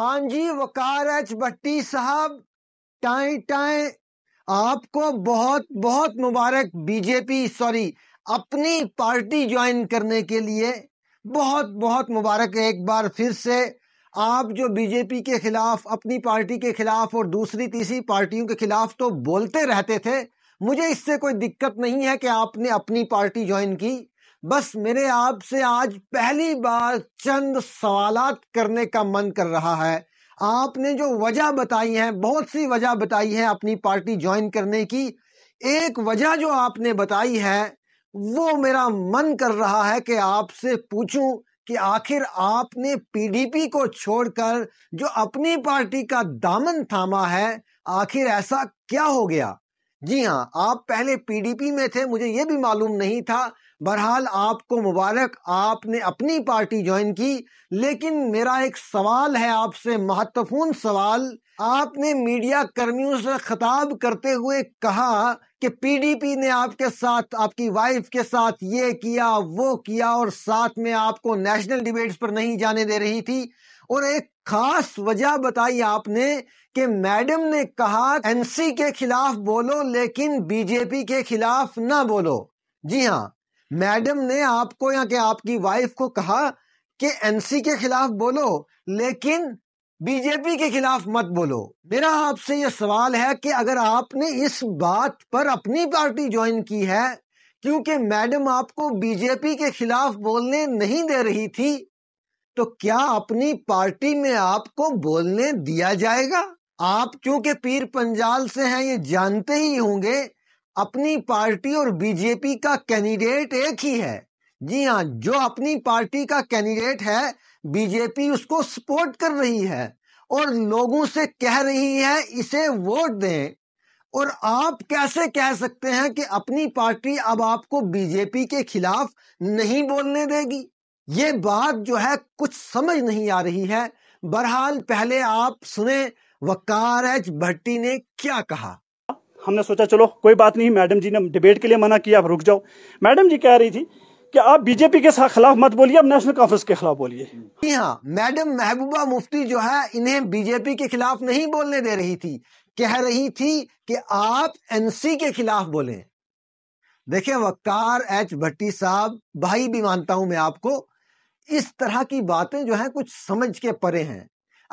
हाँ जी वकार एच भट्टी साहब tie tie आपको बहुत बहुत मुबारक बीजेपी सॉरी अपनी पार्टी ज्वाइन करने के लिए बहुत बहुत मुबारक है एक बार फिर से आप जो बीजेपी के खिलाफ अपनी पार्टी के खिलाफ और दूसरी तीसरी पार्टियों के खिलाफ तो बोलते रहते थे मुझे इससे कोई दिक्कत नहीं है कि आपने अपनी पार्टी ज्वाइन की बस मेरे आपसे आज पहली बार चंद सवाल करने का मन कर रहा है आपने जो वजह बताई है बहुत सी वजह बताई है अपनी पार्टी ज्वाइन करने की एक वजह जो आपने बताई है वो मेरा मन कर रहा है कि आपसे पूछूं कि आखिर आपने पीडीपी को छोड़कर जो अपनी पार्टी का दामन थामा है आखिर ऐसा क्या हो गया जी हाँ आप पहले पीडीपी में थे मुझे ये भी मालूम नहीं था बहरहाल आपको मुबारक आपने अपनी पार्टी ज्वाइन की लेकिन मेरा एक सवाल है आपसे महत्वपूर्ण सवाल आपने मीडिया कर्मियों से खिताब करते हुए कहा कि पीडीपी ने आपके साथ आपकी वाइफ के साथ ये किया वो किया और साथ में आपको नेशनल डिबेट्स पर नहीं जाने दे रही थी और एक खास वजह बताई आपने कि मैडम ने कहा एनसी के खिलाफ बोलो लेकिन बीजेपी के खिलाफ ना बोलो जी हाँ मैडम ने आपको या कि आपकी वाइफ को कहा कि एनसी के खिलाफ बोलो लेकिन बीजेपी के खिलाफ मत बोलो मेरा आपसे ये सवाल है कि अगर आपने इस बात पर अपनी पार्टी ज्वाइन की है क्योंकि मैडम आपको बीजेपी के खिलाफ बोलने नहीं दे रही थी तो क्या अपनी पार्टी में आपको बोलने दिया जाएगा आप चूंकि पीर पंजाल से हैं ये जानते ही होंगे अपनी पार्टी और बीजेपी का कैंडिडेट एक ही है जी हाँ जो अपनी पार्टी का कैंडिडेट है बीजेपी उसको सपोर्ट कर रही है और लोगों से कह रही है इसे वोट दें और आप कैसे कह सकते हैं कि अपनी पार्टी अब आपको बीजेपी के खिलाफ नहीं बोलने देगी ये बात जो है कुछ समझ नहीं आ रही है बहरहाल पहले आप सुने वकार एच भट्टी ने क्या कहा हमने सोचा चलो कोई बात नहीं मैडम जी ने डिबेट के लिए मना किया आप रुक जाओ मैडम जी कह रही थी कि आप बीजेपी के खिलाफ मत बोलिए आप नेशनल कॉन्फ्रेंस के खिलाफ बोलिए जी हाँ मैडम महबूबा मुफ्ती जो है इन्हें बीजेपी के खिलाफ नहीं बोलने दे रही थी कह रही थी कि आप एनसी के खिलाफ बोले देखिये वक्कार एच भट्टी साहब भाई भी मानता हूं मैं आपको इस तरह की बातें जो है कुछ समझ के परे हैं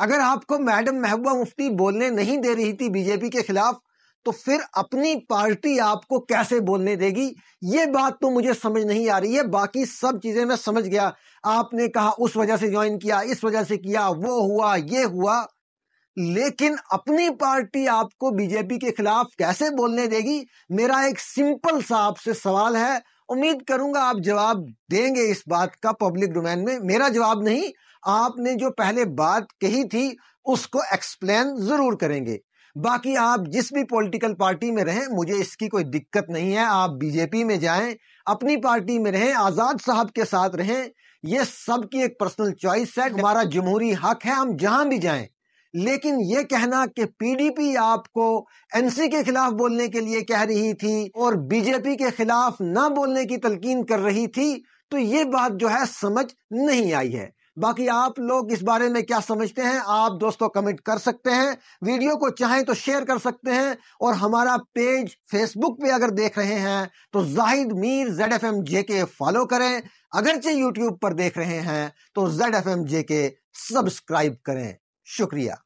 अगर आपको मैडम महबूबा मुफ्ती बोलने नहीं दे रही थी बीजेपी के खिलाफ तो फिर अपनी पार्टी आपको कैसे बोलने देगी ये बात तो मुझे समझ नहीं आ रही है बाकी सब चीजें मैं समझ गया आपने कहा उस वजह से ज्वाइन किया इस वजह से किया वो हुआ ये हुआ लेकिन अपनी पार्टी आपको बीजेपी के खिलाफ कैसे बोलने देगी मेरा एक सिंपल सा आपसे सवाल है उम्मीद करूंगा आप जवाब देंगे इस बात का पब्लिक डोमेन में मेरा जवाब नहीं आपने जो पहले बात कही थी उसको एक्सप्लेन जरूर करेंगे बाकी आप जिस भी पॉलिटिकल पार्टी में रहें मुझे इसकी कोई दिक्कत नहीं है आप बीजेपी में जाएं अपनी पार्टी में रहें आज़ाद साहब के साथ रहें यह सबकी एक पर्सनल चॉइस है हमारा जमहूरी हक है हम जहां भी जाएं लेकिन ये कहना कि पीडीपी आपको एनसी के खिलाफ बोलने के लिए कह रही थी और बीजेपी के खिलाफ ना बोलने की तलकीन कर रही थी तो ये बात जो है समझ नहीं आई है बाकी आप लोग इस बारे में क्या समझते हैं आप दोस्तों कमेंट कर सकते हैं वीडियो को चाहें तो शेयर कर सकते हैं और हमारा पेज फेसबुक पे अगर देख रहे हैं तो Zahid Mir Z F M J K follow करें अगरचे यूट्यूब पर देख रहे हैं तो जेड एफ एम जे के सब्सक्राइब करें शुक्रिया